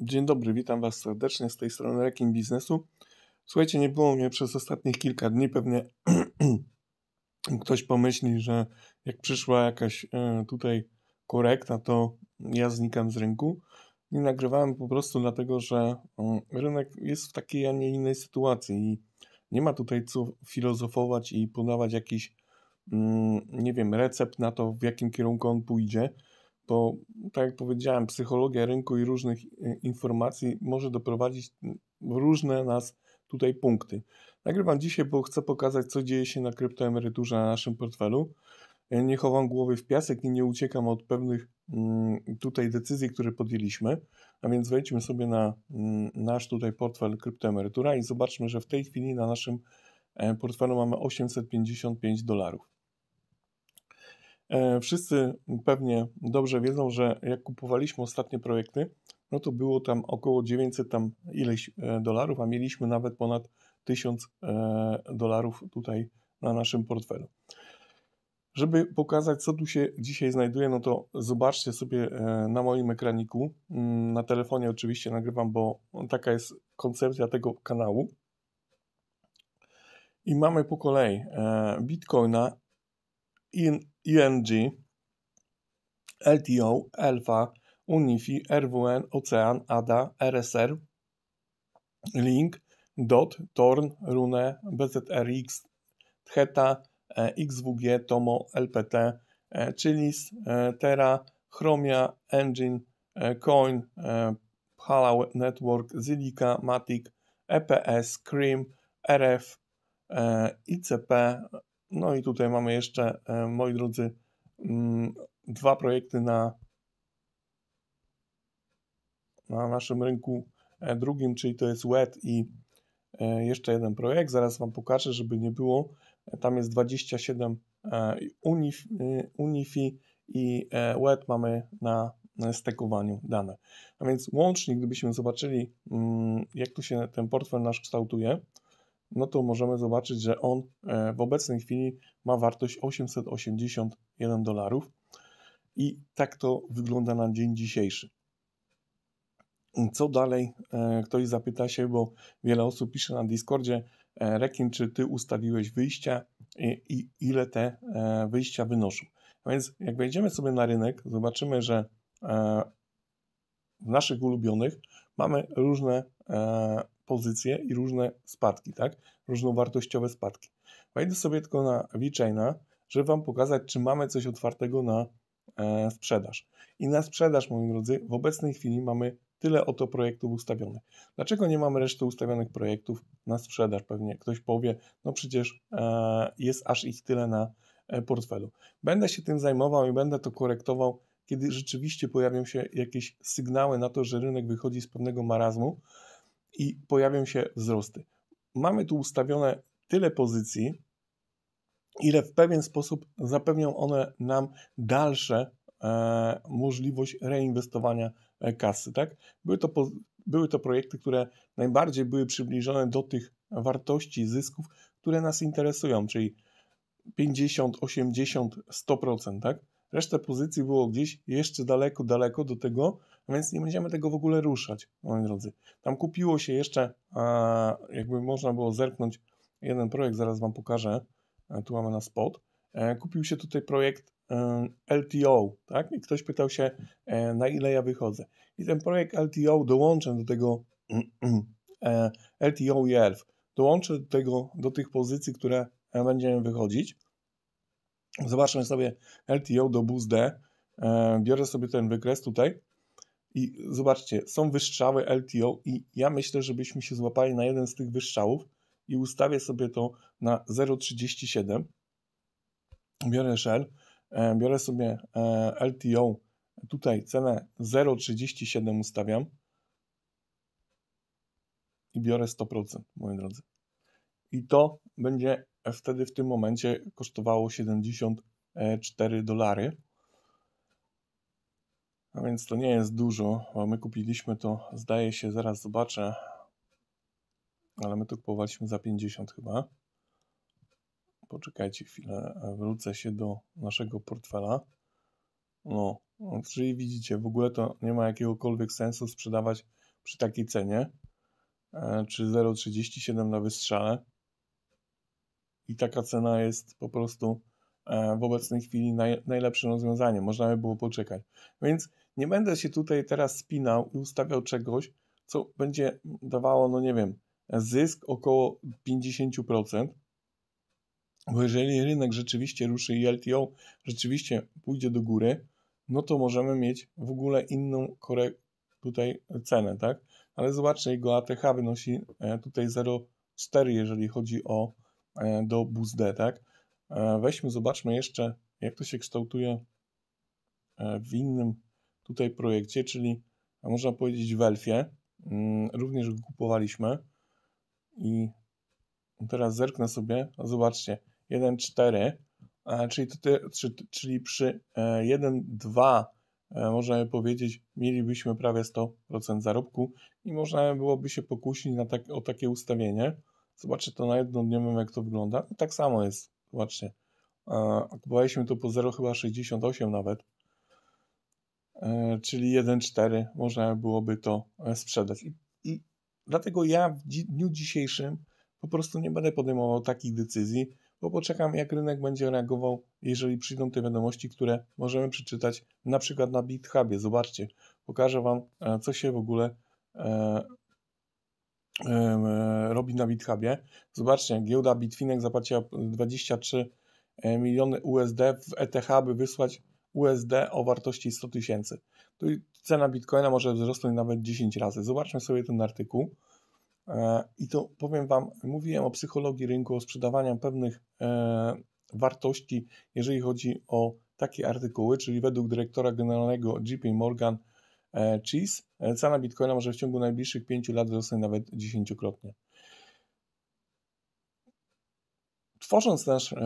Dzień dobry, witam Was serdecznie z tej strony Rekin Biznesu. Słuchajcie, nie było mnie przez ostatnich kilka dni, pewnie ktoś pomyśli, że jak przyszła jakaś e, tutaj korekta, to ja znikam z rynku. Nie nagrywałem po prostu dlatego, że mm, rynek jest w takiej, a nie innej sytuacji i nie ma tutaj co filozofować i podawać jakiś, mm, nie wiem, recept na to, w jakim kierunku on pójdzie to tak jak powiedziałem, psychologia rynku i różnych e, informacji może doprowadzić różne nas tutaj punkty. Nagrywam dzisiaj, bo chcę pokazać, co dzieje się na kryptoemeryturze na naszym portfelu. E, nie chowam głowy w piasek i nie uciekam od pewnych mm, tutaj decyzji, które podjęliśmy. A więc wejdźmy sobie na mm, nasz tutaj portfel kryptoemerytura i zobaczmy, że w tej chwili na naszym e, portfelu mamy 855 dolarów. E, wszyscy pewnie dobrze wiedzą, że jak kupowaliśmy ostatnie projekty, no to było tam około 900 tam ileś e, dolarów, a mieliśmy nawet ponad 1000 e, dolarów tutaj na naszym portfelu. Żeby pokazać, co tu się dzisiaj znajduje, no to zobaczcie sobie na moim ekraniku. Mm, na telefonie oczywiście nagrywam, bo taka jest koncepcja tego kanału. I mamy po kolei Bitcoina, UNG, LTO, Alfa, Unifi, RWN, Ocean, ADA, RSR, Link, DOT, Torn, Rune, BZRX, Theta, e, XWG, Tomo, LPT, e, Chilis, e, tera Chromia, Engine, Coin, Hala Network, Zilika, Matic, EPS, Cream, RF, ICP, no i tutaj mamy jeszcze, e, moi drodzy, mm, dwa projekty na, na naszym rynku e, drugim, czyli to jest WET i e, jeszcze jeden projekt. Zaraz Wam pokażę, żeby nie było. Tam jest 27 Unifi i WET mamy na stekowaniu dane. A więc łącznie, gdybyśmy zobaczyli, mm, jak tu się ten portfel nasz kształtuje, no to możemy zobaczyć, że on e, w obecnej chwili ma wartość 881 dolarów. I tak to wygląda na dzień dzisiejszy. Co dalej? E, ktoś zapyta się, bo wiele osób pisze na Discordzie, e, Rekin, czy ty ustawiłeś wyjścia i, i ile te wyjścia wynoszą? A więc jak wejdziemy sobie na rynek, zobaczymy, że w naszych ulubionych mamy różne pozycje i różne spadki, tak? Różnowartościowe spadki. Wejdę sobie tylko na VeChaina, żeby Wam pokazać, czy mamy coś otwartego na e, sprzedaż. I na sprzedaż, moi drodzy, w obecnej chwili mamy tyle oto projektów ustawionych. Dlaczego nie mamy reszty ustawionych projektów na sprzedaż? Pewnie ktoś powie, no przecież e, jest aż ich tyle na e, portfelu. Będę się tym zajmował i będę to korektował, kiedy rzeczywiście pojawią się jakieś sygnały na to, że rynek wychodzi z pewnego marazmu, i pojawią się wzrosty. Mamy tu ustawione tyle pozycji, ile w pewien sposób zapewnią one nam dalsze e, możliwość reinwestowania e, kasy. Tak? Były, to były to projekty, które najbardziej były przybliżone do tych wartości zysków, które nas interesują, czyli 50, 80, 100%. Tak? Reszta pozycji było gdzieś jeszcze daleko, daleko do tego, więc nie będziemy tego w ogóle ruszać, moi drodzy. Tam kupiło się jeszcze, a, jakby można było zerknąć, jeden projekt, zaraz Wam pokażę, e, tu mamy na spot, e, kupił się tutaj projekt e, LTO, tak, i ktoś pytał się, na ile ja wychodzę. I ten projekt LTO dołączę do tego LTO i ELF, dołączę do, tego, do tych pozycji, które będziemy wychodzić. Zobaczmy sobie LTO do BUSD, biorę sobie ten wykres tutaj, i zobaczcie, są wystrzały LTO i ja myślę, żebyśmy się złapali na jeden z tych wystrzałów i ustawię sobie to na 0,37. Biorę Shell, e, biorę sobie e, LTO, tutaj cenę 0,37 ustawiam i biorę 100%, moi drodzy. I to będzie wtedy w tym momencie kosztowało 74 e, dolary. A więc to nie jest dużo, bo my kupiliśmy to, zdaje się, zaraz zobaczę, ale my to kupowaliśmy za 50 chyba. Poczekajcie chwilę, wrócę się do naszego portfela. No, czyli widzicie, w ogóle to nie ma jakiegokolwiek sensu sprzedawać przy takiej cenie, e, czy 0,37 na wystrzale. I taka cena jest po prostu e, w obecnej chwili najlepszym rozwiązaniem. Można by było poczekać. Więc nie będę się tutaj teraz spinał i ustawiał czegoś, co będzie dawało, no nie wiem, zysk około 50%, bo jeżeli rynek rzeczywiście ruszy i LTO rzeczywiście pójdzie do góry, no to możemy mieć w ogóle inną tutaj cenę, tak? Ale zobaczcie, jego ATH wynosi e, tutaj 0,4, jeżeli chodzi o e, do BUSD, tak? E, weźmy, zobaczmy jeszcze, jak to się kształtuje w innym tutaj projekcie, czyli a można powiedzieć w Elfie. Mm, również go kupowaliśmy i teraz zerknę sobie, zobaczcie, 1,4, czyli, tutaj, czyli przy 1,2 e, e, możemy powiedzieć, mielibyśmy prawie 100% zarobku i można byłoby się pokusić na tak, o takie ustawienie. Zobaczcie to na jedno jak to wygląda. I tak samo jest, zobaczcie. Kupowaliśmy to po 0,68 nawet. E, czyli 1,4 można byłoby to e, sprzedać. I, I, dlatego ja w dniu dzisiejszym po prostu nie będę podejmował takich decyzji, bo poczekam, jak rynek będzie reagował, jeżeli przyjdą te wiadomości, które możemy przeczytać na przykład na BitHubie. Zobaczcie, pokażę Wam, e, co się w ogóle e, e, robi na BitHubie. Zobaczcie, giełda Bitfinex zapłaciła 23 miliony USD w ETH, by wysłać USD o wartości 100 tysięcy. Tu cena bitcoina może wzrosnąć nawet 10 razy. Zobaczmy sobie ten artykuł. E, I to powiem Wam, mówiłem o psychologii rynku, o sprzedawaniu pewnych e, wartości, jeżeli chodzi o takie artykuły, czyli według dyrektora generalnego JP Morgan e, Chase, cena bitcoina może w ciągu najbliższych 5 lat wzrosnąć nawet 10-krotnie. Tworząc nasz e,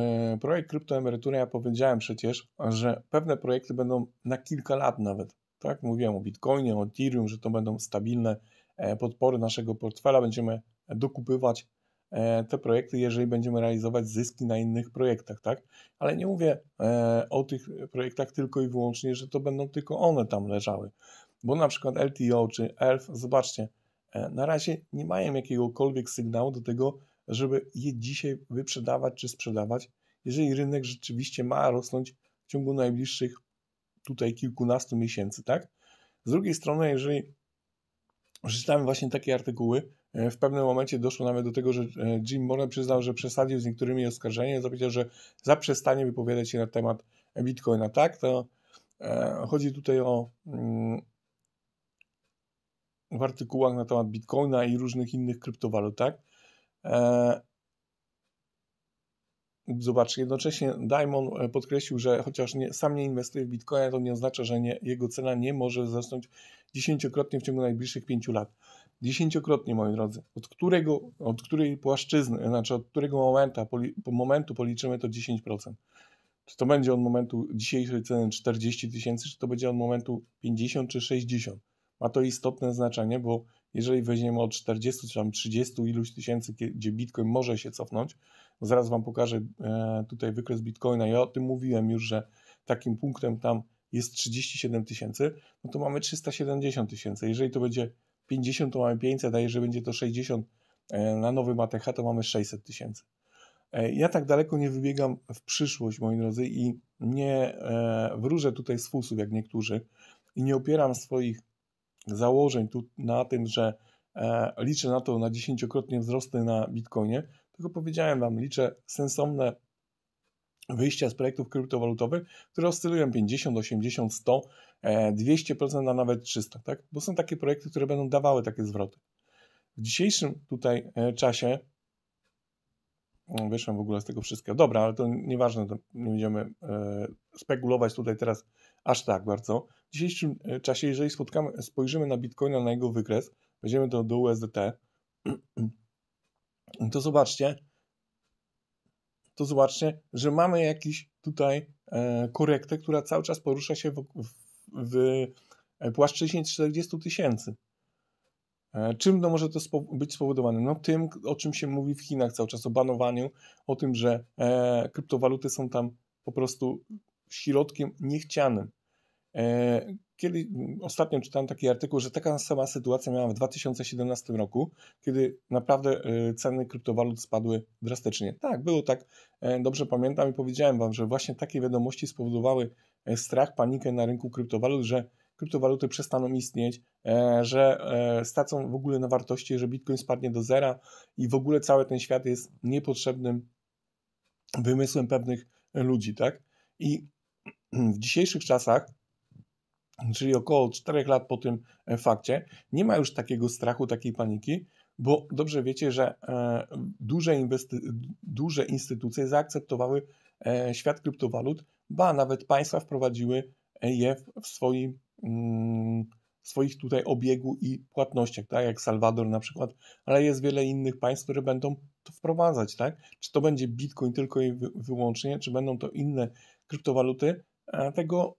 projekt Kryptoemerytury, ja powiedziałem przecież, że pewne projekty będą na kilka lat nawet. Tak, mówiłem o Bitcoinie, o Ethereum, że to będą stabilne e, podpory naszego portfela. Będziemy dokupywać e, te projekty, jeżeli będziemy realizować zyski na innych projektach, tak? Ale nie mówię o tych projektach tylko i wyłącznie, że to będą tylko one tam leżały. Bo na przykład LTO czy ELF, zobaczcie, na razie nie mają jakiegokolwiek sygnału do tego, żeby je dzisiaj wyprzedawać czy sprzedawać, jeżeli rynek rzeczywiście ma rosnąć w ciągu najbliższych tutaj kilkunastu miesięcy, tak? Z drugiej strony, jeżeli czytamy właśnie takie artykuły, e, w pewnym momencie doszło nawet do tego, że e, Jim Moran przyznał, że przesadził z niektórymi oskarżeniami, zapowiedział, że zaprzestanie wypowiadać się na temat Bitcoina, tak? To e, chodzi tutaj o mm, w artykułach na temat Bitcoina i różnych innych kryptowalut, tak? E, zobacz, jednocześnie Diamond e, podkreślił, że chociaż nie, sam nie inwestuje w Bitcoina, to nie oznacza, że nie, jego cena nie może wzrosnąć dziesięciokrotnie w ciągu najbliższych pięciu lat. Dziesięciokrotnie, moi drodzy. Od, którego, od której płaszczyzny, znaczy od którego momenta, poli, momentu policzymy to 10%? Czy to będzie od momentu dzisiejszej ceny 40 tysięcy, czy to będzie od momentu 50 czy 60? Ma to istotne znaczenie, bo jeżeli weźmiemy od 40 czy tam 30 iluś tysięcy, gdzie Bitcoin może się cofnąć, zaraz Wam pokażę e, tutaj wykres Bitcoina, ja o tym mówiłem już, że takim punktem tam jest 37 tysięcy, no to mamy 370 tysięcy, jeżeli to będzie 50 to mamy 500, a jeżeli będzie to 60 e, na nowym ATH to mamy 600 tysięcy. E, ja tak daleko nie wybiegam w przyszłość, moi drodzy, i nie wróżę tutaj z fusów, jak niektórzy, i nie opieram swoich założeń tu, na tym, że e, liczę na to na dziesięciokrotnie wzrosty na Bitcoinie, tylko powiedziałem Wam, liczę sensowne wyjścia z projektów kryptowalutowych, które oscylują 50, 80, 100, 200%, a nawet 300, tak? Bo są takie projekty, które będą dawały takie zwroty. W dzisiejszym tutaj e, czasie wyszłem w ogóle z tego wszystkiego. Dobra, ale to nieważne, to nie będziemy e, spekulować tutaj teraz aż tak bardzo. W dzisiejszym e, czasie, jeżeli spotkamy, spojrzymy na Bitcoina, na jego wykres, weźmiemy to do USDT, to zobaczcie, to zobaczcie, że mamy jakiś tutaj e, korektę, która cały czas porusza się w, w, w e, płaszczyźnie 40 tysięcy. E, czym to może to być spowodowane? No tym, o czym się mówi w Chinach cały czas, o banowaniu, o tym, że e, kryptowaluty są tam po prostu środkiem niechcianym. E, kiedy ostatnio czytałem taki artykuł, że taka sama sytuacja miała w 2017 roku, kiedy naprawdę e, ceny kryptowalut spadły drastycznie. Tak, było tak, e, dobrze pamiętam i powiedziałem Wam, że właśnie takie wiadomości spowodowały strach, panikę na rynku kryptowalut, że kryptowaluty przestaną istnieć, że stracą w ogóle na wartości, że bitcoin spadnie do zera i w ogóle cały ten świat jest niepotrzebnym wymysłem pewnych ludzi, tak? I w dzisiejszych czasach czyli około 4 lat po tym e, fakcie, nie ma już takiego strachu, takiej paniki, bo dobrze wiecie, że e, duże, duże instytucje zaakceptowały e, świat kryptowalut, ba nawet państwa wprowadziły je w swoim, mm, w swoich tutaj obiegu i płatnościach, tak jak Salwador na przykład, ale jest wiele innych państw, które będą to wprowadzać, tak? Czy to będzie Bitcoin tylko i wyłącznie, czy będą to inne kryptowaluty, tego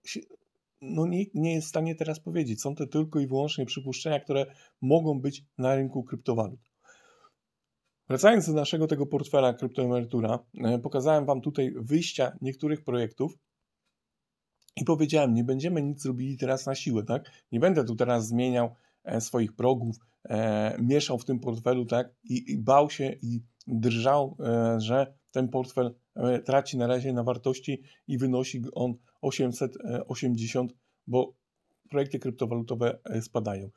no nikt nie jest w stanie teraz powiedzieć. Są to tylko i wyłącznie przypuszczenia, które mogą być na rynku kryptowalut. Wracając do naszego tego portfela kryptoemerytura, e, pokazałem Wam tutaj wyjścia niektórych projektów i powiedziałem, nie będziemy nic robili teraz na siłę, tak? Nie będę tu teraz zmieniał e, swoich progów, e, mieszał w tym portfelu, tak? I, i bał się i drżał, e, że ten portfel e, traci na razie na wartości i wynosi on 880, e, bo projekty kryptowalutowe e, spadają.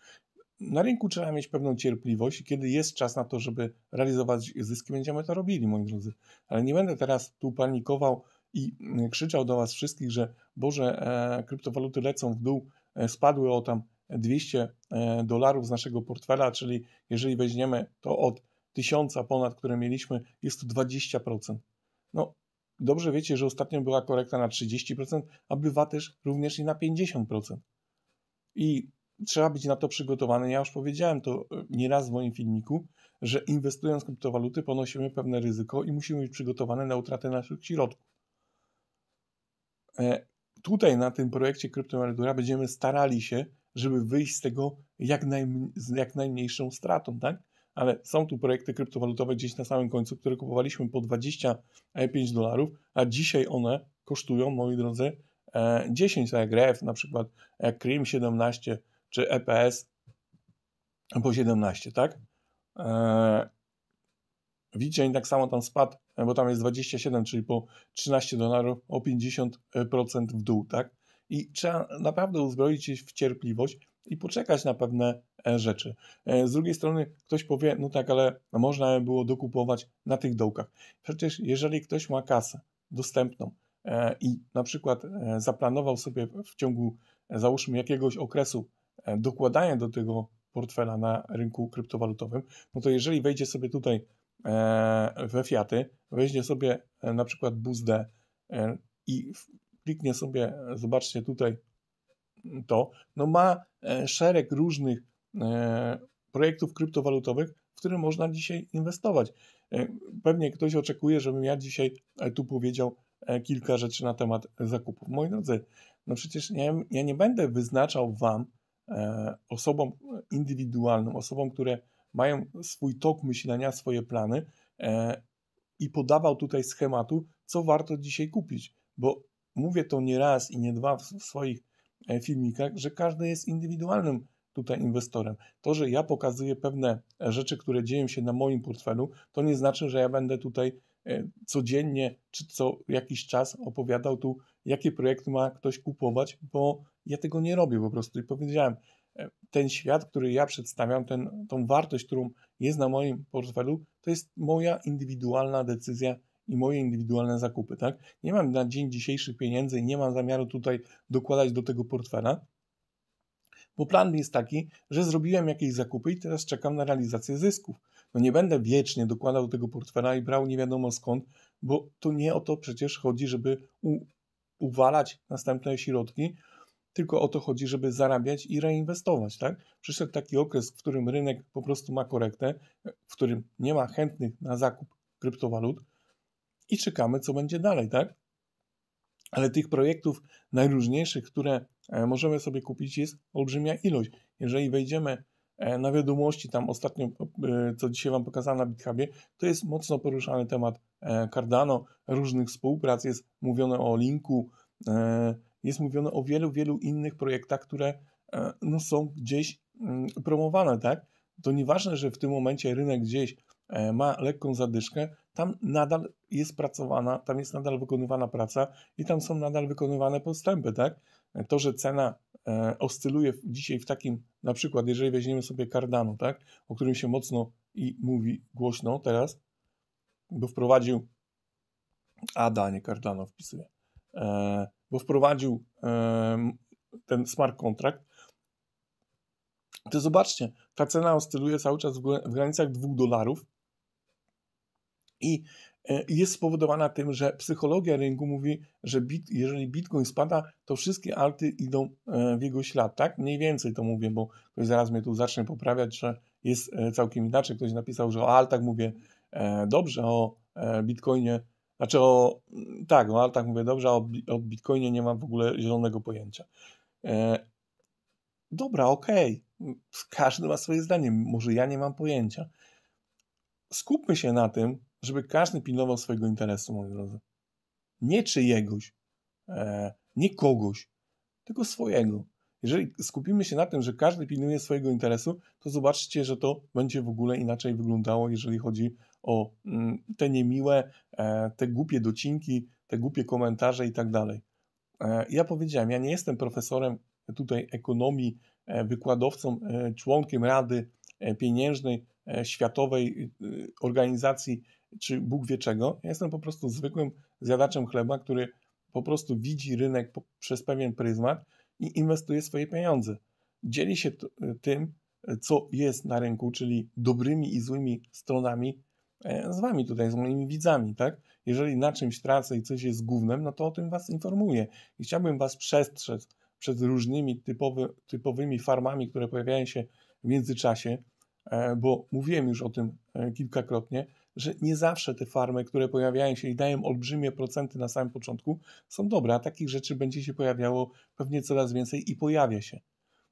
Na rynku trzeba mieć pewną cierpliwość i kiedy jest czas na to, żeby realizować zyski, będziemy to robili, moi drodzy. Ale nie będę teraz tu panikował i mm, krzyczał do Was wszystkich, że Boże, e, kryptowaluty lecą w dół, e, spadły o tam 200 e, dolarów z naszego portfela, czyli jeżeli weźmiemy to od 1000 ponad, które mieliśmy, jest to 20%. No, dobrze wiecie, że ostatnio była korekta na 30%, a bywa też również i na 50%. I trzeba być na to przygotowany. Ja już powiedziałem to e, nieraz w moim filmiku, że inwestując w kryptowaluty ponosimy pewne ryzyko i musimy być przygotowani na utratę naszych środków. E, tutaj na tym projekcie Kryptoemerytura będziemy starali się, żeby wyjść z tego jak, jak najmniejszą stratą, tak? ale są tu projekty kryptowalutowe gdzieś na samym końcu, które kupowaliśmy po 25 dolarów, a dzisiaj one kosztują, moi drodzy, 10, e, tak jak REF, na przykład e, CRIM 17 czy EPS po 17, tak? E, Widzicie, tak samo tam spadł, bo tam jest 27, czyli po 13 dolarów o 50% w dół, tak? I trzeba naprawdę uzbroić się w cierpliwość i poczekać na pewne E, rzeczy. E, z drugiej strony ktoś powie, no tak, ale można by było dokupować na tych dołkach. Przecież jeżeli ktoś ma kasę dostępną e, i na przykład zaplanował sobie w ciągu, załóżmy, jakiegoś okresu dokładanie do tego portfela na rynku kryptowalutowym, no to jeżeli wejdzie sobie tutaj we fiaty, weźmie sobie na przykład BUSD i kliknie sobie, zobaczcie tutaj to, no ma szereg różnych E, projektów kryptowalutowych, w które można dzisiaj inwestować. E, pewnie ktoś oczekuje, żebym ja dzisiaj e, tu powiedział kilka rzeczy na temat zakupów. Moi drodzy, no przecież ja, ja nie będę wyznaczał Wam, osobom indywidualnym, osobom, które mają swój tok myślenia, swoje plany i podawał tutaj schematu, co warto dzisiaj kupić, bo mówię to nie raz i nie dwa w swoich filmikach, że każdy jest indywidualnym tutaj inwestorem. To, że ja pokazuję pewne rzeczy, które dzieją się na moim portfelu, to nie znaczy, że ja będę tutaj e, codziennie czy co jakiś czas opowiadał tu, jakie projekty ma ktoś kupować, bo ja tego nie robię po prostu i powiedziałem, e, ten świat, który ja przedstawiam, ten, tą wartość, którą jest na moim portfelu, to jest moja indywidualna decyzja i moje indywidualne zakupy, tak? Nie mam na dzień dzisiejszy pieniędzy i nie mam zamiaru tutaj dokładać do tego portfela, bo plan jest taki, że zrobiłem jakieś zakupy i teraz czekam na realizację zysków. No nie będę wiecznie dokładał tego portfela i brał nie wiadomo skąd, bo to nie o to przecież chodzi, żeby uwalać następne środki, tylko o to chodzi, żeby zarabiać i reinwestować, tak? Przyszedł taki okres, w którym rynek po prostu ma korektę, w którym nie ma chętnych na zakup kryptowalut i czekamy, co będzie dalej, tak? Ale tych projektów najróżniejszych, które E, możemy sobie kupić, jest olbrzymia ilość. Jeżeli wejdziemy e, na wiadomości, tam ostatnio, e, co dzisiaj Wam pokazałem na BitHubie, to jest mocno poruszany temat Cardano, różnych współprac, jest mówione o Linku, jest mówione o wielu, wielu innych projektach, które no, są gdzieś mm, promowane, tak? To nieważne, że w tym momencie rynek gdzieś ma lekką zadyszkę, tam nadal jest pracowana, tam jest nadal wykonywana praca i tam są nadal wykonywane postępy, tak? To, że cena e, oscyluje dzisiaj w takim, na przykład, jeżeli weźmiemy sobie Cardano, tak? O którym się mocno i mówi głośno teraz, bo wprowadził ADA, nie Cardano wpisuje, e, bo wprowadził e, ten smart contract, to zobaczcie, ta cena oscyluje cały czas w, w granicach 2 dolarów, E, I jest spowodowana tym, że psychologia rynku mówi, że bit, jeżeli bitcoin spada, to wszystkie alty idą e, w jego ślad, tak? Mniej więcej to mówię, bo ktoś zaraz mnie tu zacznie poprawiać, że jest e, całkiem inaczej. Ktoś napisał, że o altach mówię dobrze, o bitcoinie, znaczy o, mm, tak, o altach mówię dobrze, a o, bitcoinie nie mam w ogóle zielonego pojęcia. Dobra, okej, okay. każdy ma swoje zdanie, może ja nie mam pojęcia. Skupmy się na tym, żeby każdy pilnował swojego interesu, moi drodzy. Nie czyjegoś, e, nie kogoś, tylko swojego. Jeżeli skupimy się na tym, że każdy pilnuje swojego interesu, to zobaczcie, że to będzie w ogóle inaczej wyglądało, jeżeli chodzi o mm, te niemiłe, e, te głupie docinki, te głupie komentarze i tak dalej. E, ja powiedziałem, ja nie jestem profesorem tutaj ekonomii, e, wykładowcą, e, członkiem Rady Pieniężnej Światowej Organizacji czy Bóg wie czego. Ja jestem po prostu zwykłym zjadaczem chleba, który po prostu widzi rynek po, przez pewien pryzmat i inwestuje swoje pieniądze. Dzieli się e, tym, e, co jest na rynku, czyli dobrymi i złymi stronami e, z wami tutaj, z moimi widzami, tak? Jeżeli na czymś tracę i coś jest głównym, no to o tym was informuję. I chciałbym was przestrzec przed różnymi typowy, typowymi farmami, które pojawiają się w międzyczasie, bo mówiłem już o tym kilkakrotnie, że nie zawsze te farmy, które pojawiają się i dają olbrzymie procenty na samym początku, są dobre, a takich rzeczy będzie się pojawiało pewnie coraz więcej i pojawia się.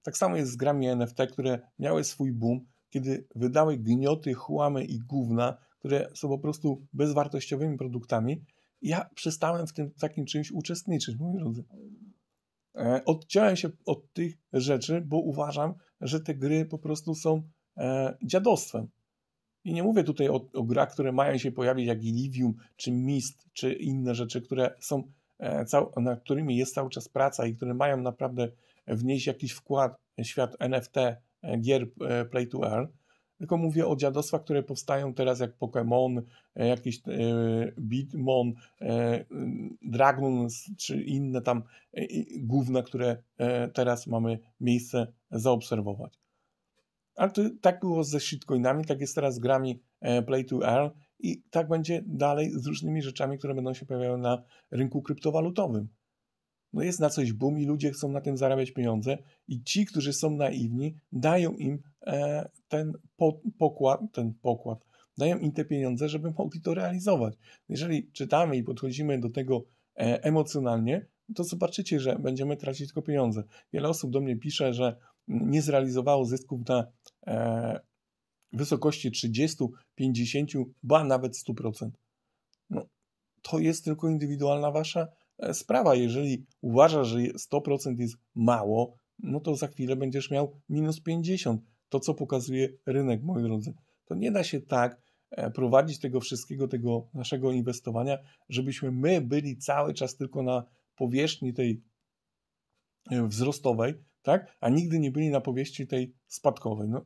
Tak samo jest z grami NFT, które miały swój boom, kiedy wydały gnioty, chłamy i gówna, które są po prostu bezwartościowymi produktami. Ja przestałem w tym takim czymś uczestniczyć, moi drodzy. E, odciąłem się od tych rzeczy, bo uważam, że te gry po prostu są e, dziadostwem. I nie mówię tutaj o, o grach, które mają się pojawić, jak Ilivium, czy Mist, czy inne rzeczy, które są, e, cał, nad którymi jest cały czas praca i które mają naprawdę wnieść jakiś wkład w świat NFT, e, gier e, Play to Earn. Tylko mówię o dziadostwach, które powstają teraz, jak Pokémon, e, e Beatmon, e, Dragon, czy inne tam główne, które teraz mamy miejsce zaobserwować. Ale to, tak było ze shitcoinami, tak jest teraz z grami e, Play to Earn i tak będzie dalej z różnymi rzeczami, które będą się pojawiały na rynku kryptowalutowym. No jest na coś boom i ludzie chcą na tym zarabiać pieniądze i ci, którzy są naiwni, dają im e, ten po, pokład, ten pokład, dają im te pieniądze, żeby mogli to realizować. Jeżeli czytamy i podchodzimy do tego e, emocjonalnie, to zobaczycie, że będziemy tracić tylko pieniądze. Wiele osób do mnie pisze, że nie zrealizowało zysków na E, wysokości 30, 50, ba nawet 100%. No, to jest tylko indywidualna wasza e, sprawa. Jeżeli uważasz, że 100% jest mało, no to za chwilę będziesz miał minus 50. To, co pokazuje rynek, moi drodzy. To nie da się tak e, prowadzić tego wszystkiego, tego naszego inwestowania, żebyśmy my byli cały czas tylko na powierzchni tej wzrostowej, tak? a nigdy nie byli na powieści tej spadkowej. No,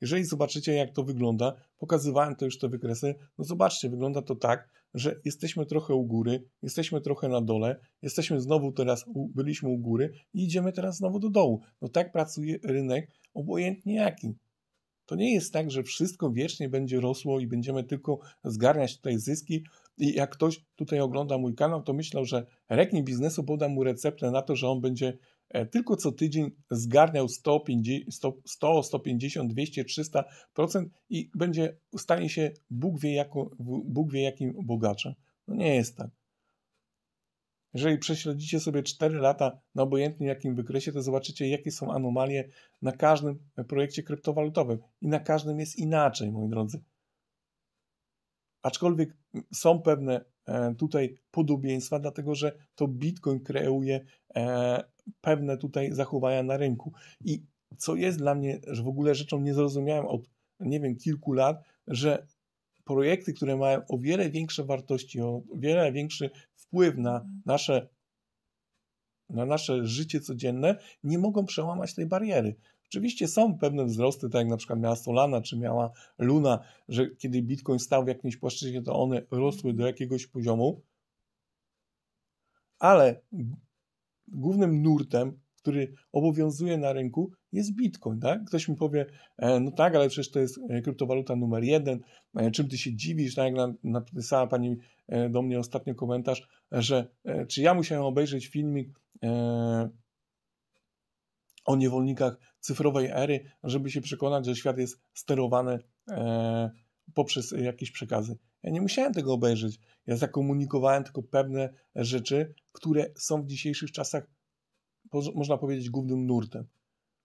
jeżeli zobaczycie, jak to wygląda, pokazywałem to już te wykresy, no zobaczcie, wygląda to tak, że jesteśmy trochę u góry, jesteśmy trochę na dole, jesteśmy znowu teraz, u, byliśmy u góry i idziemy teraz znowu do dołu. No tak pracuje rynek, obojętnie jaki. To nie jest tak, że wszystko wiecznie będzie rosło i będziemy tylko zgarniać tutaj zyski. I jak ktoś tutaj ogląda mój kanał, to myślał, że rekin biznesu poda mu receptę na to, że on będzie E, tylko co tydzień zgarniał 150, 100, 150, 200, 300% i będzie, stanie się Bóg wie, jako, Bóg wie jakim bogaczem. No nie jest tak. Jeżeli prześledzicie sobie 4 lata na obojętnie jakim wykresie, to zobaczycie, jakie są anomalie na każdym projekcie kryptowalutowym. I na każdym jest inaczej, moi drodzy. Aczkolwiek są pewne e, tutaj podobieństwa, dlatego że to Bitcoin kreuje e, pewne tutaj zachowania na rynku. I co jest dla mnie że w ogóle rzeczą niezrozumiałą od, nie wiem, kilku lat, że projekty, które mają o wiele większe wartości, o wiele większy wpływ na nasze, na nasze życie codzienne, nie mogą przełamać tej bariery. Oczywiście są pewne wzrosty, tak jak na przykład miała Solana, czy miała Luna, że kiedy Bitcoin stał w jakimś płaszczyźnie, to one rosły do jakiegoś poziomu, ale głównym nurtem, który obowiązuje na rynku, jest Bitcoin, tak? Ktoś mi powie, e, no tak, ale przecież to jest e, kryptowaluta numer jeden, e, czym ty się dziwisz, tak jak napisała pani do mnie ostatnio komentarz, że czy ja musiałem obejrzeć filmik o niewolnikach cyfrowej ery, żeby się przekonać, że świat jest sterowany e, poprzez jakieś przekazy. Ja nie musiałem tego obejrzeć. Ja zakomunikowałem tylko pewne rzeczy, które są w dzisiejszych czasach, można powiedzieć, głównym nurtem.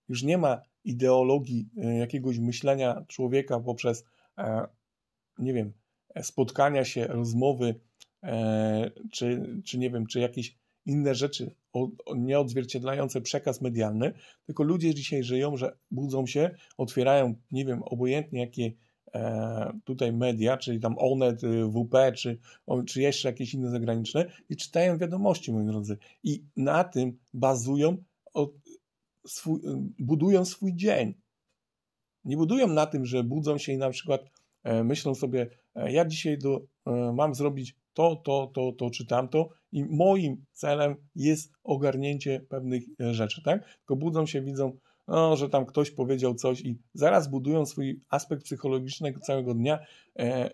Już nie ma ideologii e, jakiegoś myślenia człowieka poprzez, e, nie wiem, e, spotkania się, rozmowy, e, czy, czy nie wiem, czy jakiś inne rzeczy o, o nieodzwierciedlające przekaz medialny, tylko ludzie dzisiaj żyją, że budzą się, otwierają, nie wiem, obojętnie jakie e, tutaj media, czyli tam Onet, y, WP, czy, o, czy jeszcze jakieś inne zagraniczne i czytają wiadomości, moi drodzy. I na tym bazują, swój, y, budują swój dzień. Nie budują na tym, że budzą się i na przykład e, myślą sobie, e, ja dzisiaj do, e, mam zrobić to, to, to, to czy tamto i moim celem jest ogarnięcie pewnych e, rzeczy, tak? Tylko budzą się, widzą, no, że tam ktoś powiedział coś i zaraz budują swój aspekt psychologiczny całego dnia, e,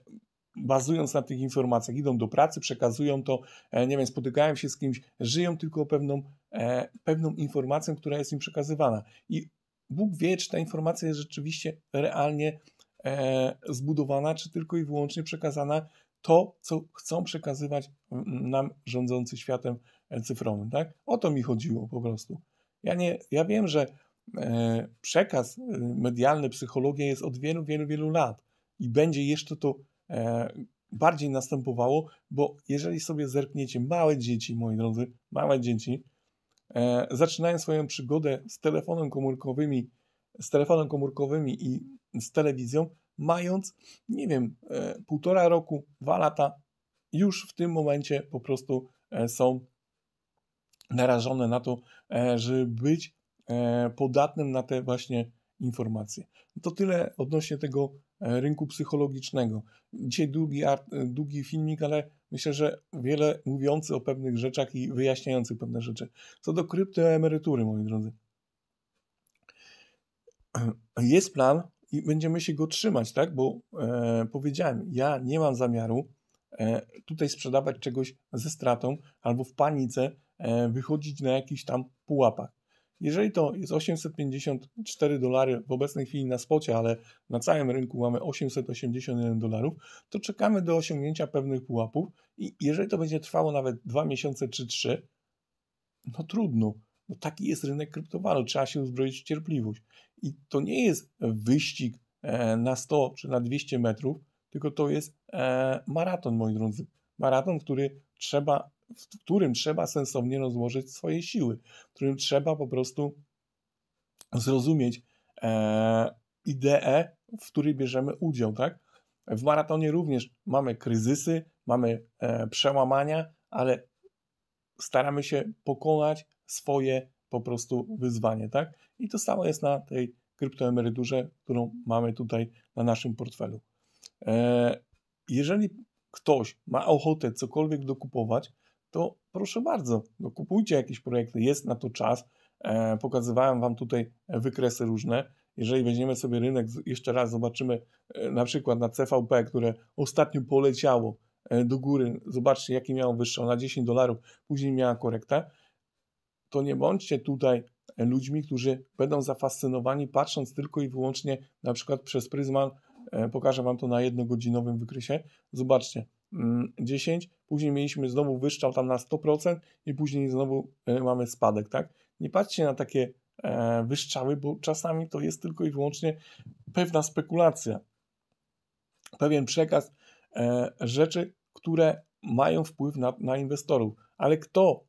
bazując na tych informacjach. Idą do pracy, przekazują to, e, nie wiem, spotykają się z kimś, żyją tylko pewną, e, pewną informacją, która jest im przekazywana. I Bóg wie, czy ta informacja jest rzeczywiście realnie e, zbudowana, czy tylko i wyłącznie przekazana to, co chcą przekazywać nam rządzący światem cyfrowym. Tak? O to mi chodziło po prostu. Ja, nie, ja wiem, że e, przekaz e, medialny, psychologia jest od wielu, wielu, wielu lat i będzie jeszcze to e, bardziej następowało, bo jeżeli sobie zerkniecie, małe dzieci, moi drodzy, małe dzieci, zaczynają swoją przygodę z telefonem komórkowymi, z telefonem komórkowymi i z telewizją, mając, nie wiem, e, półtora roku, dwa lata, już w tym momencie po prostu e, są narażone na to, e, żeby być podatnym na te właśnie informacje. No to tyle odnośnie tego rynku psychologicznego. Dzisiaj długi, art, długi filmik, ale myślę, że wiele mówiący o pewnych rzeczach i wyjaśniający pewne rzeczy. Co do kryptoemerytury, moi drodzy. Jest plan, i będziemy się go trzymać, tak? Bo e, powiedziałem, ja nie mam zamiaru e, tutaj sprzedawać czegoś ze stratą albo w panice e, wychodzić na jakiś tam pułapach. Jeżeli to jest 854 dolary w obecnej chwili na spocie, ale na całym rynku mamy 881 dolarów, to czekamy do osiągnięcia pewnych pułapów i jeżeli to będzie trwało nawet 2 miesiące czy 3, no trudno. No taki jest rynek kryptowalut, trzeba się uzbroić w cierpliwość. I to nie jest wyścig e, na 100 czy na 200 metrów, tylko to jest e, maraton, moi drodzy. Maraton, który trzeba, w którym trzeba sensownie rozłożyć swoje siły, w którym trzeba po prostu zrozumieć e, ideę, w której bierzemy udział, tak? W maratonie również mamy kryzysy, mamy przełamania, ale staramy się pokonać swoje po prostu wyzwanie, tak? I to samo jest na tej kryptoemeryturze, którą mamy tutaj na naszym portfelu. E, jeżeli ktoś ma ochotę cokolwiek dokupować, to proszę bardzo, dokupujcie jakieś projekty, jest na to czas. E, pokazywałem Wam tutaj wykresy różne. Jeżeli weźmiemy sobie rynek, jeszcze raz zobaczymy e, na przykład na CVP, które ostatnio poleciało do góry, zobaczcie jakie miało wyższą, na 10 dolarów, później miała korektę to nie bądźcie tutaj ludźmi, którzy będą zafascynowani patrząc tylko i wyłącznie na przykład przez pryzmat, e, pokażę Wam to na jednogodzinowym wykresie, zobaczcie, 10, mm, później mieliśmy znowu wyszczał tam na 100% i później znowu e, mamy spadek, tak? Nie patrzcie na takie e, wyszczały, bo czasami to jest tylko i wyłącznie pewna spekulacja, pewien przekaz rzeczy, które mają wpływ na, na inwestorów, ale kto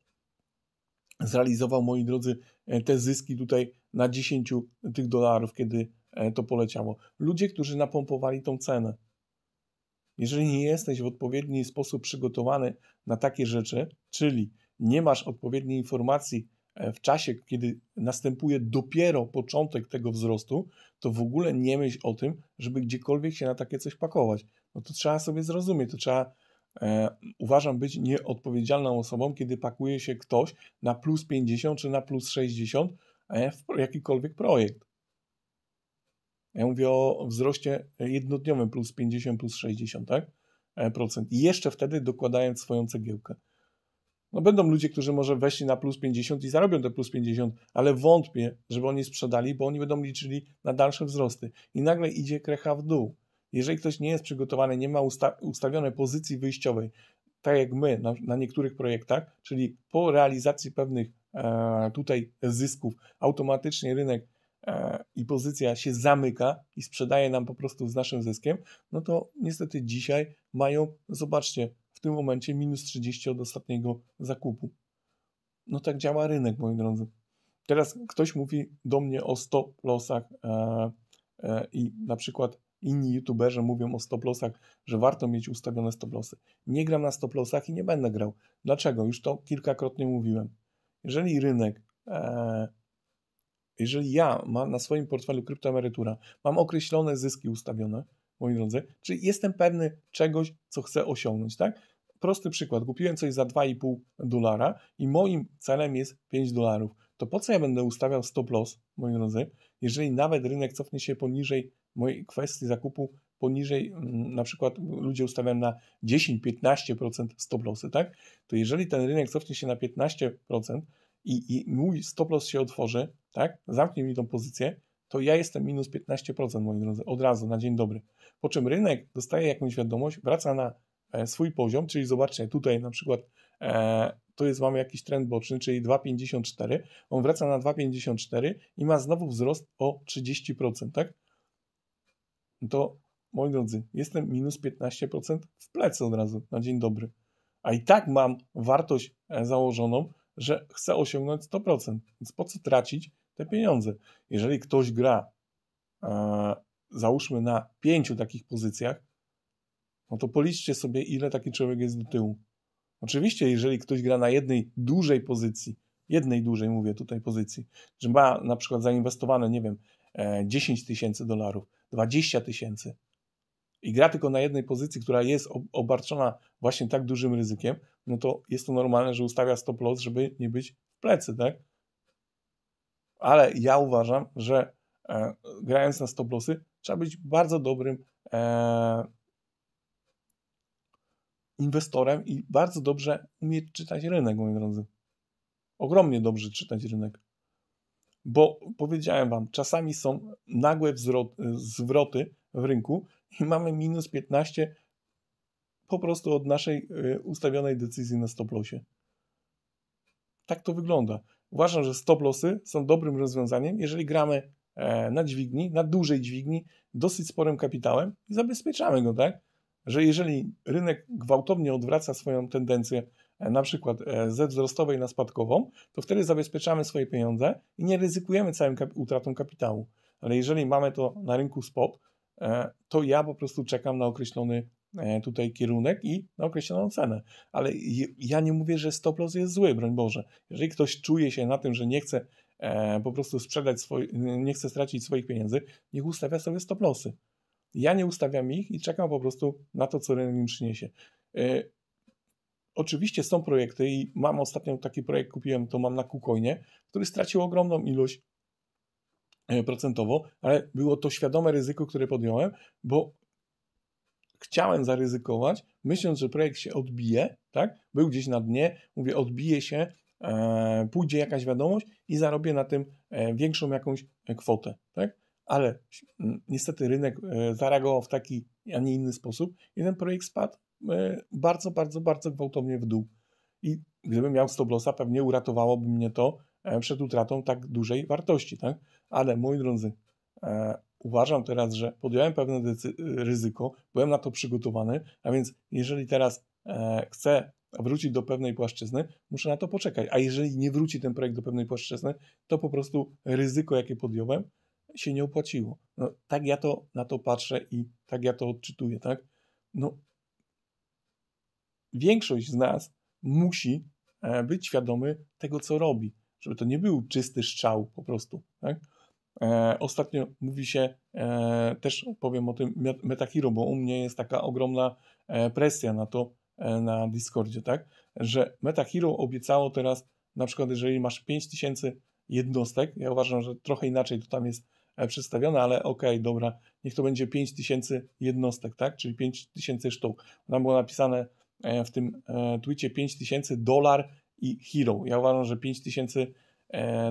zrealizował, moi drodzy, e, te zyski tutaj na 10 tych dolarów, kiedy e, to poleciało. Ludzie, którzy napompowali tą cenę. Jeżeli nie jesteś w odpowiedni sposób przygotowany na takie rzeczy, czyli nie masz odpowiedniej informacji e, w czasie, kiedy następuje dopiero początek tego wzrostu, to w ogóle nie myśl o tym, żeby gdziekolwiek się na takie coś pakować. No to trzeba sobie zrozumieć, to trzeba E, uważam być nieodpowiedzialną osobą, kiedy pakuje się ktoś na plus 50 czy na plus 60 e, w jakikolwiek projekt. Ja mówię o wzroście jednodniowym plus 50, plus 60, tak? E, procent. I jeszcze wtedy dokładając swoją cegiełkę. No będą ludzie, którzy może weźli na plus 50 i zarobią te plus 50, ale wątpię, żeby oni sprzedali, bo oni będą liczyli na dalsze wzrosty. I nagle idzie krecha w dół. Jeżeli ktoś nie jest przygotowany, nie ma usta ustawionej pozycji wyjściowej, tak jak my na, na, niektórych projektach, czyli po realizacji pewnych e, tutaj zysków, automatycznie rynek e, i pozycja się zamyka i sprzedaje nam po prostu z naszym zyskiem, no to niestety dzisiaj mają, no zobaczcie, w tym momencie minus 30 od ostatniego zakupu. No tak działa rynek, moi drodzy. Teraz ktoś mówi do mnie o 100 losach e, e, i na przykład inni youtuberzy mówią o stoplosach, że warto mieć ustawione stoplosy. Nie gram na stoplosach i nie będę grał. Dlaczego? Już to kilkakrotnie mówiłem. Jeżeli rynek, e, jeżeli ja mam na swoim portfelu kryptoemerytura, mam określone zyski ustawione, moi drodzy, czy jestem pewny czegoś, co chcę osiągnąć, tak? Prosty przykład. Kupiłem coś za 2,5 dolara i moim celem jest 5 dolarów. To po co ja będę ustawiał stop loss, moi drodzy, jeżeli nawet rynek cofnie się poniżej mojej kwestii zakupu, poniżej mm, na przykład ludzie ustawiają na 10-15% stop lossy, tak? To jeżeli ten rynek cofnie się na 15% i, i mój stop loss się otworzy, tak? Zamknie mi tą pozycję, to ja jestem minus 15% moi drodzy, od razu, na dzień dobry. Po czym rynek dostaje jakąś wiadomość, wraca na e, swój poziom, czyli zobaczcie, tutaj na przykład E, to jest, mamy jakiś trend boczny, czyli 2,54, on wraca na 2,54 i ma znowu wzrost o 30%, tak? To, moi drodzy, jestem minus 15% w plecy od razu, na dzień dobry. A i tak mam wartość e, założoną, że chcę osiągnąć 100%, więc po co tracić te pieniądze? Jeżeli ktoś gra, e, załóżmy na pięciu takich pozycjach, no to policzcie sobie, ile taki człowiek jest do tyłu. Oczywiście, jeżeli ktoś gra na jednej dużej pozycji, jednej dużej mówię tutaj pozycji, że ma na przykład zainwestowane, nie wiem, 10 e, tysięcy dolarów, 20 tysięcy i gra tylko na jednej pozycji, która jest obarczona właśnie tak dużym ryzykiem, no to jest to normalne, że ustawia stop loss, żeby nie być w plecy, tak? Ale ja uważam, że e, grając na stop lossy trzeba być bardzo dobrym e, inwestorem i bardzo dobrze umie czytać rynek, moi drodzy. Ogromnie dobrze czytać rynek. Bo powiedziałem wam, czasami są nagłe wzrot, zwroty w rynku i mamy minus 15 po prostu od naszej y, ustawionej decyzji na stop lossie. Tak to wygląda. Uważam, że stop lossy są dobrym rozwiązaniem, jeżeli gramy e, na dźwigni, na dużej dźwigni, dosyć sporym kapitałem i zabezpieczamy go, tak? że jeżeli rynek gwałtownie odwraca swoją tendencję, e, na przykład ze wzrostowej na spadkową, to wtedy zabezpieczamy swoje pieniądze i nie ryzykujemy całym kap utratą kapitału. Ale jeżeli mamy to na rynku spot, e, to ja po prostu czekam na określony e, tutaj kierunek i na określoną cenę. Ale ja nie mówię, że stop loss jest zły, broń Boże. Jeżeli ktoś czuje się na tym, że nie chce po prostu sprzedać, swój, nie chce stracić swoich pieniędzy, niech ustawia sobie stop lossy. Ja nie ustawiam ich i czekam po prostu na to, co rynek mi przyniesie. E, oczywiście są projekty i mam ostatnio taki projekt, kupiłem, to mam na Kukoinie, który stracił ogromną ilość e, procentowo, ale było to świadome ryzyko, które podjąłem, bo chciałem zaryzykować, myśląc, że projekt się odbije, tak? Był gdzieś na dnie, mówię, odbije się, e, pójdzie jakaś wiadomość i zarobię na tym większą jakąś kwotę, tak? ale niestety rynek e, zareagował w taki, a nie inny sposób i ten projekt spadł e, bardzo, bardzo, bardzo gwałtownie w dół. I gdybym miał stop lossa, pewnie uratowałoby mnie to e, przed utratą tak dużej wartości, tak? Ale moi drodzy, uważam teraz, że podjąłem pewne ryzyko, byłem na to przygotowany, a więc jeżeli teraz chcę wrócić do pewnej płaszczyzny, muszę na to poczekać. A jeżeli nie wróci ten projekt do pewnej płaszczyzny, to po prostu ryzyko, jakie podjąłem, się nie opłaciło. No, tak ja to na to patrzę i tak ja to odczytuję, tak? No, większość z nas musi e, być świadomy tego, co robi, żeby to nie był czysty szczał po prostu, tak? E, ostatnio mówi się, e, też powiem o tym Metahero, bo u mnie jest taka ogromna e, presja na to e, na Discordzie, tak? Że Metahero obiecało teraz, na przykład, jeżeli masz 5000 jednostek, ja uważam, że trochę inaczej to tam jest E, przedstawione, ale okej, okay, dobra, niech to będzie 5000 jednostek, tak? Czyli 5000 sztuk. Tam było napisane e, w tym e, twecie 5000 dolar i hero. Ja uważam, że 5000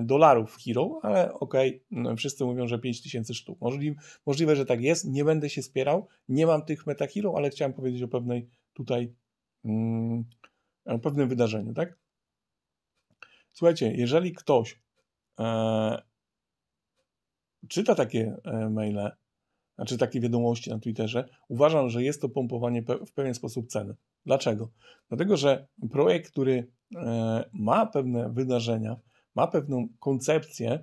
dolarów hero, ale okej, okay, no, wszyscy mówią, że 5000 sztuk. Możliwe, możliwe, że tak jest, nie będę się spierał, nie mam tych meta hero, ale chciałem powiedzieć o pewnej tutaj, mm, o pewnym wydarzeniu, tak? Słuchajcie, jeżeli ktoś czyta takie e, maile, znaczy takie wiadomości na Twitterze, uważam, że jest to pompowanie w pewien sposób ceny. Dlaczego? Dlatego, że projekt, który e, ma pewne wydarzenia, ma pewną koncepcję,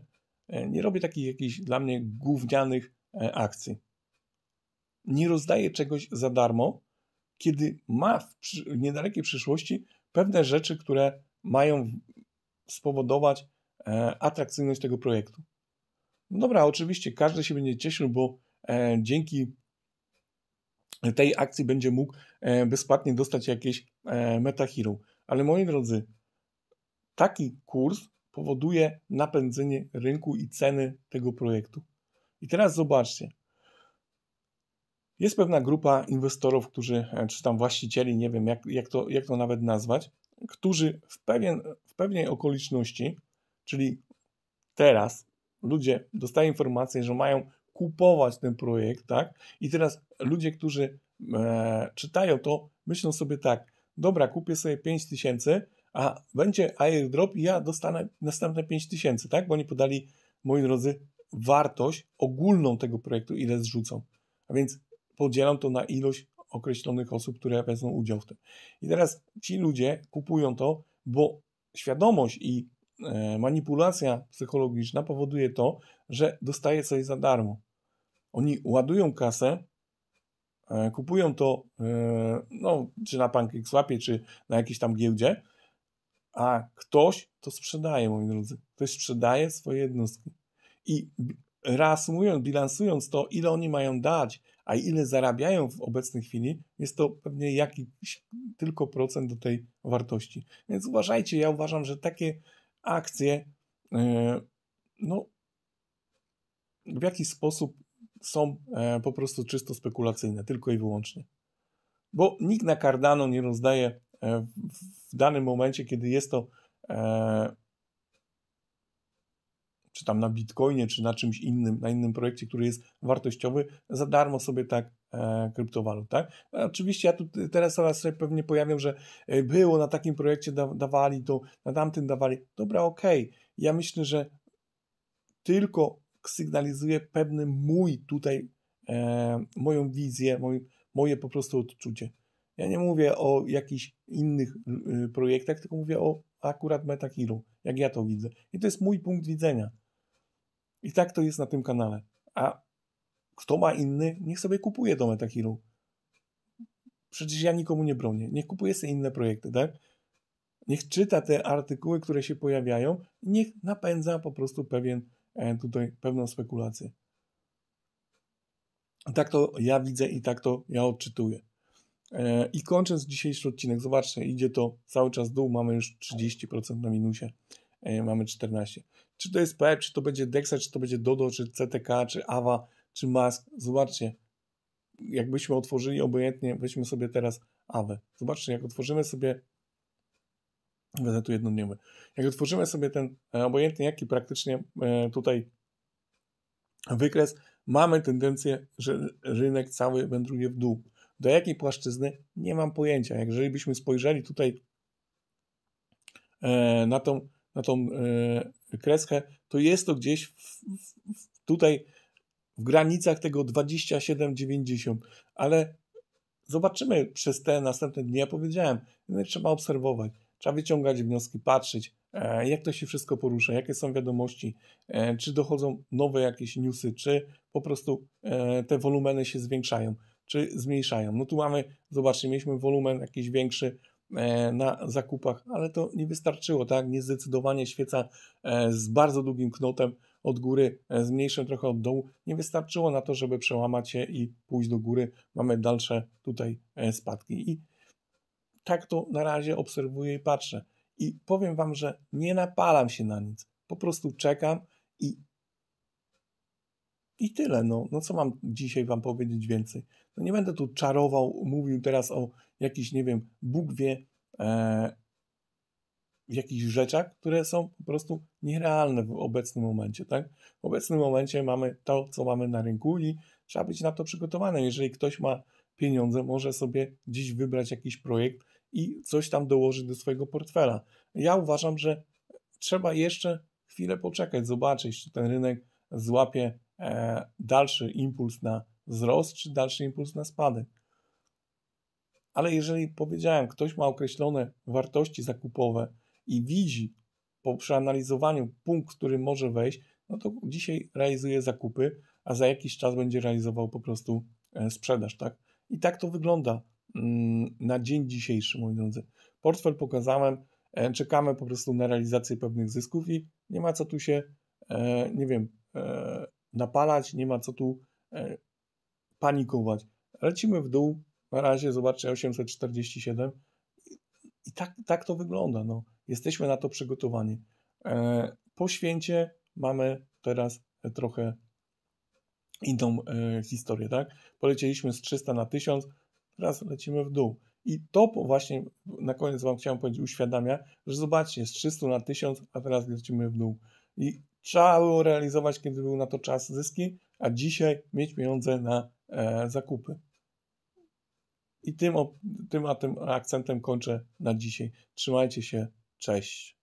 e, nie robi takich jakichś dla mnie gównianych akcji. Nie rozdaje czegoś za darmo, kiedy ma w niedalekiej przyszłości pewne rzeczy, które mają spowodować atrakcyjność tego projektu. No dobra, oczywiście każdy się będzie cieszył, bo e, dzięki tej akcji będzie mógł e, bezpłatnie dostać jakieś e, Meta Hero. Ale moi drodzy, taki kurs powoduje napędzenie rynku i ceny tego projektu. I teraz zobaczcie. Jest pewna grupa inwestorów, którzy, e, czy tam właścicieli, nie wiem jak, jak, to, jak to nawet nazwać, którzy w, pewien, w pewnej okoliczności, czyli teraz, ludzie dostają informację, że mają kupować ten projekt, tak? I teraz ludzie, którzy e, czytają to, myślą sobie tak, dobra, kupię sobie 5 tysięcy, a będzie airdrop i ja dostanę następne 5 tysięcy, tak? Bo oni podali, moi drodzy, wartość ogólną tego projektu, ile zrzucą. A więc podzielam to na ilość określonych osób, które wezmą udział w tym. I teraz ci ludzie kupują to, bo świadomość i E, manipulacja psychologiczna powoduje to, że dostaje coś za darmo. Oni ładują kasę, e, kupują to e, no, czy na Pancakeswapie, czy na jakiejś tam giełdzie, a ktoś to sprzedaje, moi drodzy. Ktoś sprzedaje swoje jednostki. I reasumując, bilansując to, ile oni mają dać, a ile zarabiają w obecnej chwili, jest to pewnie jakiś tylko procent do tej wartości. Więc uważajcie, ja uważam, że takie akcje, e, no, w jaki sposób są e, po prostu czysto spekulacyjne, tylko i wyłącznie. Bo nikt na Cardano nie rozdaje e, w danym momencie, kiedy jest to czy tam na Bitcoinie, czy na czymś innym, na innym projekcie, który jest wartościowy, za darmo sobie tak E, kryptowalut, tak? No oczywiście ja tu teraz zaraz sobie pewnie pojawią, że e, było na takim projekcie da, dawali, to na tamtym dawali. Dobra, okej. Okay. Ja myślę, że tylko sygnalizuje pewny mój tutaj, e, moją wizję, moj, moje po prostu odczucie. Ja nie mówię o jakichś innych y, projektach, tylko mówię o akurat MetaHero, jak ja to widzę. I to jest mój punkt widzenia. I tak to jest na tym kanale. A kto ma inny, niech sobie kupuje do Metahiru. Przecież ja nikomu nie bronię. Niech kupuje sobie inne projekty, tak? Niech czyta te artykuły, które się pojawiają, niech napędza po prostu pewien, e, tutaj pewną spekulację. Tak to ja widzę i tak to ja odczytuję. E, I kończąc dzisiejszy odcinek, zobaczcie, idzie to cały czas dół, mamy już 30% na minusie, e, mamy 14. Czy to jest PEP, czy to będzie DEXA, czy to będzie DODO, czy CTK, czy AWA, czy Musk. Zobaczcie, jakbyśmy otworzyli obojętnie, weźmy sobie teraz Awę. Zobaczcie, jak otworzymy sobie wezmę tu jednodniowy. Jak otworzymy sobie ten, e, obojętnie jaki praktycznie e, tutaj wykres, mamy tendencję, że rynek cały wędruje w dół. Do jakiej płaszczyzny? Nie mam pojęcia. Jak jeżeli byśmy spojrzeli tutaj e, na tą, na tą kreskę, to jest to gdzieś w, w, tutaj w granicach tego 27,90, ale zobaczymy przez te następne dni. Ja powiedziałem, no trzeba obserwować, trzeba wyciągać wnioski, patrzeć, e, jak to się wszystko porusza, jakie są wiadomości, e, czy dochodzą nowe jakieś newsy, czy po prostu e, te wolumeny się zwiększają, czy zmniejszają. No tu mamy, zobaczcie, mieliśmy wolumen jakiś większy na zakupach, ale to nie wystarczyło, tak? Niezdecydowanie świeca z bardzo długim knotem od góry, e, zmniejszę trochę od dołu. Nie wystarczyło na to, żeby przełamać się i pójść do góry. Mamy dalsze tutaj e, spadki. I tak to na razie obserwuję i patrzę. I powiem Wam, że nie napalam się na nic. Po prostu czekam i i tyle. No, no co mam dzisiaj Wam powiedzieć więcej? No nie będę tu czarował, mówił teraz o jakiś, nie wiem, Bóg wie, e, w jakichś rzeczach, które są po prostu nierealne w obecnym momencie, tak? W obecnym momencie mamy to, co mamy na rynku i trzeba być na to przygotowanym. Jeżeli ktoś ma pieniądze, może sobie dziś wybrać jakiś projekt i coś tam dołożyć do swojego portfela. Ja uważam, że trzeba jeszcze chwilę poczekać, zobaczyć, czy ten rynek złapie e, dalszy impuls na wzrost, czy dalszy impuls na spadek. Ale jeżeli powiedziałem, ktoś ma określone wartości zakupowe, i widzi po przeanalizowaniu punkt, który może wejść, no to dzisiaj realizuje zakupy, a za jakiś czas będzie realizował po prostu e, sprzedaż, tak? I tak to wygląda mm, na dzień dzisiejszy, moi drodzy. Portfel pokazałem, e, czekamy po prostu na realizację pewnych zysków i nie ma co tu się, e, nie wiem, napalać, nie ma co tu panikować. Lecimy w dół, na razie zobaczcie 847, i tak, tak to wygląda. No. Jesteśmy na to przygotowani. E, po święcie mamy teraz e, trochę inną e, historię, tak? Polecieliśmy z 300 na 1000, teraz lecimy w dół. I to właśnie na koniec Wam chciałem powiedzieć, uświadamia, że zobaczcie, z 300 na 1000, a teraz lecimy w dół. I trzeba było realizować, kiedy był na to czas zyski, a dzisiaj mieć pieniądze na e, zakupy. I tym, tym, a tym akcentem kończę na dzisiaj. Trzymajcie się, cześć.